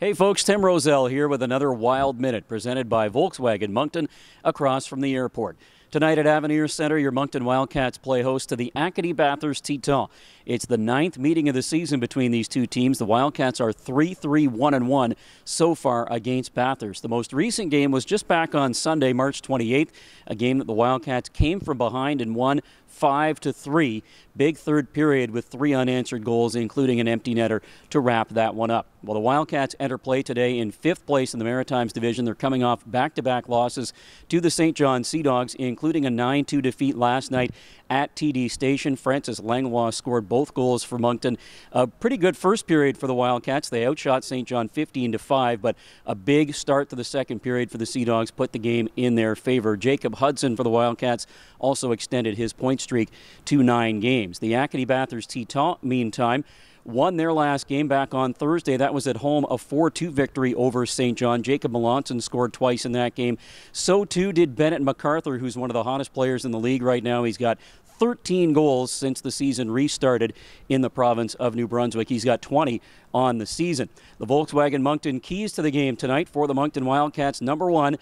Hey folks, Tim Rosell here with another Wild Minute presented by Volkswagen Moncton across from the airport. Tonight at Avenir Center, your Moncton Wildcats play host to the Acadie Bathurst Teton. It's the ninth meeting of the season between these two teams. The Wildcats are 3 3 1 1 so far against Bathurst. The most recent game was just back on Sunday, March 28th, a game that the Wildcats came from behind and won 5 to 3. Big third period with three unanswered goals, including an empty netter to wrap that one up. Well, the Wildcats enter play today in fifth place in the Maritimes Division. They're coming off back to back losses to the St. John Sea Dogs, including including a 9-2 defeat last night at TD Station. Francis Langlois scored both goals for Moncton. A pretty good first period for the Wildcats. They outshot St. John 15 to 5, but a big start to the second period for the Sea Dogs put the game in their favor. Jacob Hudson for the Wildcats also extended his point streak to nine games. The Acadie Bathurst Teton, meantime, won their last game back on Thursday. That was at home, a 4 2 victory over St. John. Jacob Melanson scored twice in that game. So too did Bennett MacArthur, who's one of the hottest players in the league right now. He's got 13 goals since the season restarted in the province of New Brunswick. He's got 20 on the season. The Volkswagen Moncton keys to the game tonight for the Moncton Wildcats. Number one,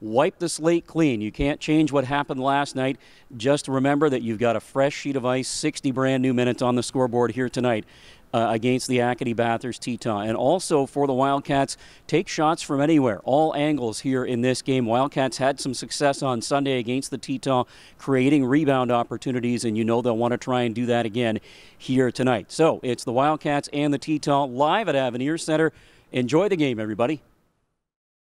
wipe the slate clean. You can't change what happened last night. Just remember that you've got a fresh sheet of ice, 60 brand new minutes on the scoreboard here tonight uh, against the Acadie Bathurst Teton. And also for the Wildcats, take shots from anywhere, all angles here in this game. Wildcats had some success on Sunday against the Teton, creating rebound opportunities, and you know they'll want to try and do that again here tonight. So it's the Wildcats and the Teton live at Avenir Center. Enjoy the game, everybody.